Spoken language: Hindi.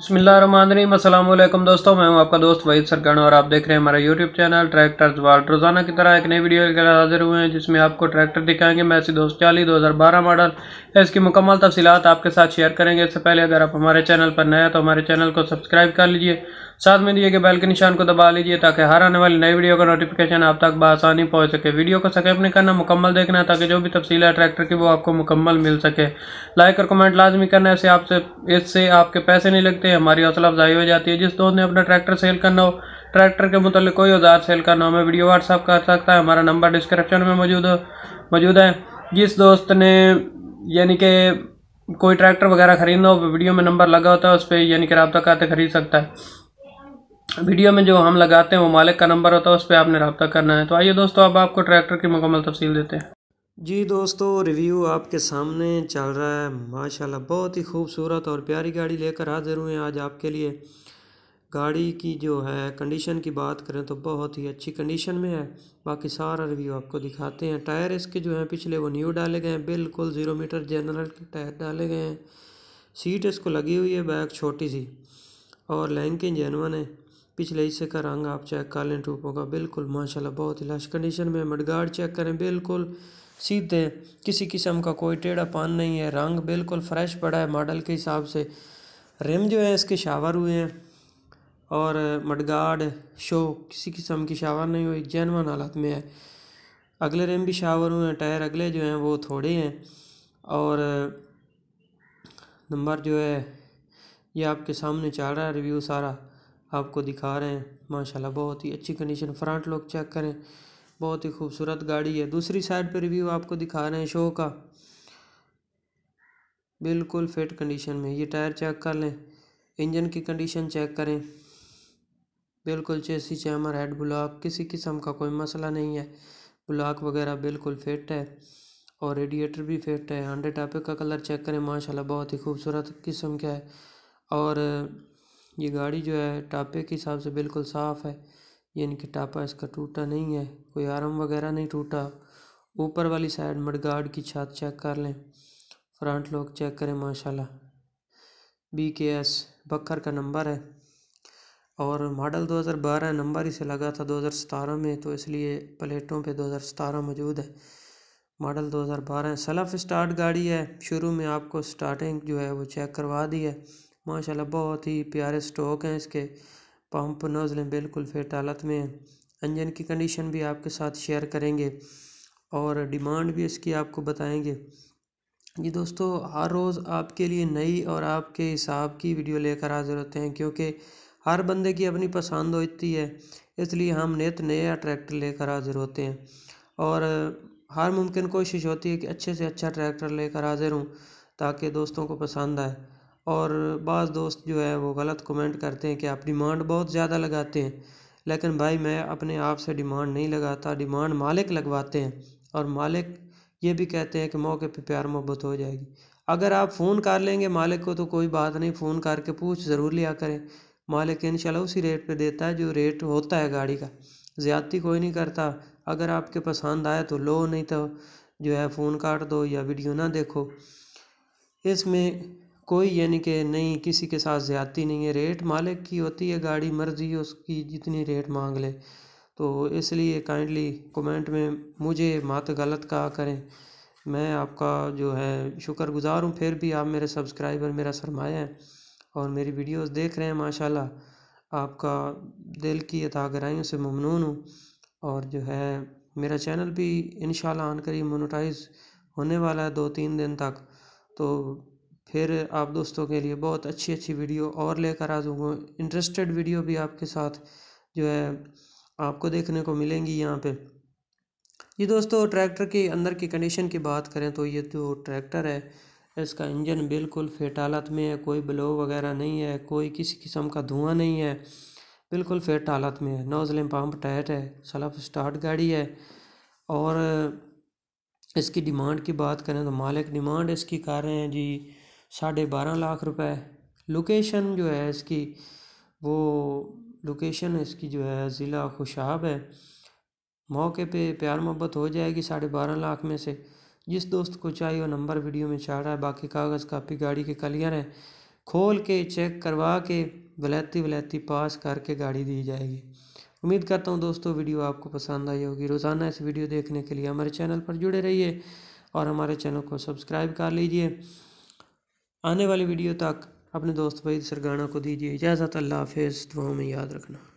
बसमिलकुम दोस्तों मैं हूं आपका दोस्त वहीद सरगण और आप देख रहे हैं हमारा यूट्यूब चैनल ट्रैक्टर वर्ल्ड रोजाना की तरह एक नई वीडियो के लिए हाजिर हुए हैं जिसमें आपको ट्रैक्टर दिखाएंगे मैसी दो हज़ार बारह मॉडल इसकी मुकम्मल तफसीत आपके साथ शेयर करेंगे इससे पहले अगर आप हमारे चैनल पर नए हैं तो हमारे चैनल को सब्सक्राइब कर लीजिए साथ में दिए गए बेल के निशान को दबा लीजिए ताकि हर आने वाली नई वीडियो का नोटिफिकेशन आप तक बसानी पहुँच सके वीडियो को सकैप नहीं करना मुकम्मल देखना ताकि जो भी तफसील है ट्रैक्टर की वो आपको मुकम्मल मिल सके लाइक और कमेंट लाजमी करना ऐसे आपसे इससे आपके पैसे नहीं लगते हमारी हौसला अफजाई हो जाती है जिस दोस्त ने अपना ट्रैक्टर सेल करना हो ट्रैक्टर के मुतल कोई औजार सेल करना हो हमें वीडियो व्हाट्सअप कर सकता है हमारा नंबर डिस्क्रिप्शन में मौजूद मौजूद है जिस दोस्त ने यानी कि कोई ट्रैक्टर वगैरह खरीदना हो वीडियो में नंबर लगा होता है उस पर यानी कि रबता करते खरीद सकता है वीडियो में जो हम लगाते हैं वो मालिक का नंबर होता है उस पर आपने रबता करना है तो आइए दोस्तों अब आपको ट्रैक्टर की मुकम्मल तफसील देते हैं जी दोस्तों रिव्यू आपके सामने चल रहा है माशाल्लाह बहुत ही खूबसूरत और प्यारी गाड़ी लेकर हाजिर हुए हैं आज आपके लिए गाड़ी की जो है कंडीशन की बात करें तो बहुत ही अच्छी कंडीशन में है बाकी सारा रिव्यू आपको दिखाते हैं टायर इसके जो हैं पिछले वो न्यू डाले गए हैं बिल्कुल ज़ीरो मीटर जनरल के टायर डाले गए हैं सीट इसको लगी हुई है बैग छोटी सी और लैंकिन जेनवन है पिछले हिस्से का रंग आप चेक कर लें टूपों का बिल्कुल माशाल्लाह बहुत ही लश कंडीशन में मडगार्ड चेक करें बिल्कुल सीधे किसी किस्म का कोई टेढ़ा पान नहीं है रंग बिल्कुल फ्रेश पड़ा है मॉडल के हिसाब से रिम जो है इसके शावर हुए हैं और मडगार्ड शो किसी किस्म की शावर नहीं हुई जैनवन हालत में है अगले रिम भी शावर हुए हैं टायर अगले जो हैं वो थोड़े हैं और नंबर जो है ये आपके सामने चल रहा है रिव्यू सारा आपको दिखा रहे हैं माशाल्लाह बहुत ही अच्छी कंडीशन फ्रंट लुक चेक करें बहुत ही खूबसूरत गाड़ी है दूसरी साइड पर रिव्यू आपको दिखा रहे हैं शो का बिल्कुल फिट कंडीशन में ये टायर चेक कर लें इंजन की कंडीशन चेक करें बिल्कुल चेसी चैमर हेड ब्लॉक किसी किस्म का कोई मसला नहीं है ब्लॉक वगैरह बिल्कुल फिट है और रेडिएटर भी फिट है हंड्रेड टापे का कलर चेक करें माशाल्लाह बहुत ही खूबसूरत किस्म का है और ये गाड़ी जो है टापे के हिसाब से बिल्कुल साफ है यानी कि टापा इसका टूटा नहीं है कोई आर्म वगैरह नहीं टूटा ऊपर वाली साइड मडगार्ड की छत चेक कर लें फ्रंट लोग चेक करें माशाल्लाह बी के एस बखर का नंबर है और मॉडल 2012 नंबर ही से लगा था 2017 में तो इसलिए प्लेटों पे 2017 मौजूद है मॉडल 2012 सेल्फ स्टार्ट गाड़ी है शुरू में आपको स्टार्टिंग जो है वो चेक करवा दी है माशाल्लाह बहुत ही प्यारे स्टॉक हैं इसके पंप नोज़लें बिल्कुल फिट हालत में हैं इंजन की कंडीशन भी आपके साथ शेयर करेंगे और डिमांड भी इसकी आपको बताएंगे जी दोस्तों हर रोज़ आपके लिए नई और आपके हिसाब की वीडियो लेकर हाजिर होते हैं क्योंकि हर बंदे की अपनी पसंद होती है इसलिए हम नित नया ट्रैक्टर लेकर हाजिर होते हैं और हर मुमकिन कोशिश होती है कि अच्छे से अच्छा ट्रैक्टर लेकर हाजिर हूँ ताकि दोस्तों को पसंद आए और बाज़ दोस्त जो है वो गलत कमेंट करते हैं कि आप डिमांड बहुत ज़्यादा लगाते हैं लेकिन भाई मैं अपने आप से डिमांड नहीं लगाता डिमांड मालिक लगवाते हैं और मालिक ये भी कहते हैं कि मौके पे प्यार मोहब्बत हो जाएगी अगर आप फ़ोन कर लेंगे मालिक को तो कोई बात नहीं फ़ोन करके पूछ ज़रूर लिया करें मालिक इन उसी रेट पर देता है जो रेट होता है गाड़ी का ज़्यादती कोई नहीं करता अगर आपके पसंद आए तो लो नहीं तो जो है फ़ोन काट दो या वीडियो ना देखो इसमें कोई यानी कि नहीं किसी के साथ ज़्यादती नहीं है रेट मालिक की होती है गाड़ी मर्जी उसकी जितनी रेट मांग ले तो इसलिए काइंडली कमेंट में मुझे मात गलत कहा करें मैं आपका जो है शुक्रगुज़ार हूँ फिर भी आप मेरे सब्सक्राइबर मेरा सरमाया है और मेरी वीडियोस देख रहे हैं माशाल्लाह आपका दिल की अतागराइयों से ममनून हूँ और जो है मेरा चैनल भी इन आन करीब मोनोटाइज होने वाला है दो तीन दिन तक तो फिर आप दोस्तों के लिए बहुत अच्छी अच्छी वीडियो और लेकर आ जाऊँगा इंटरेस्टेड वीडियो भी आपके साथ जो है आपको देखने को मिलेंगी यहाँ पे ये दोस्तों ट्रैक्टर के अंदर की कंडीशन की बात करें तो ये जो तो ट्रैक्टर है इसका इंजन बिल्कुल फिट हालत में है कोई ब्लो वगैरह नहीं है कोई किसी किस्म का धुआं नहीं है बिल्कुल फिट हालत में है नोजलें पम्प टाइट है सलफ स्टार्ट गाड़ी है और इसकी डिमांड की बात करें तो मालिक डिमांड इसकी कर रहे हैं जी साढ़े बारह लाख रुपए लोकेशन जो है इसकी वो लोकेशन इसकी जो है ज़िला खुशाब है मौके पे प्यार मोहब्बत हो जाएगी साढ़े बारह लाख में से जिस दोस्त को चाहिए वो नंबर वीडियो में चाह रहा है बाकी कागज़ कापी गाड़ी के कलियर हैं खोल के चेक करवा के वलैती वलैती पास करके गाड़ी दी जाएगी उम्मीद करता हूँ दोस्तों वीडियो आपको पसंद आई होगी रोज़ाना इस वीडियो देखने के लिए हमारे चैनल पर जुड़े रहिए और हमारे चैनल को सब्सक्राइब कर लीजिए आने वाली वीडियो तक अपने दोस्त भाई सरगाना को दीजिए इजाज़त अल्लाह हाफिज़ दुआओं में याद रखना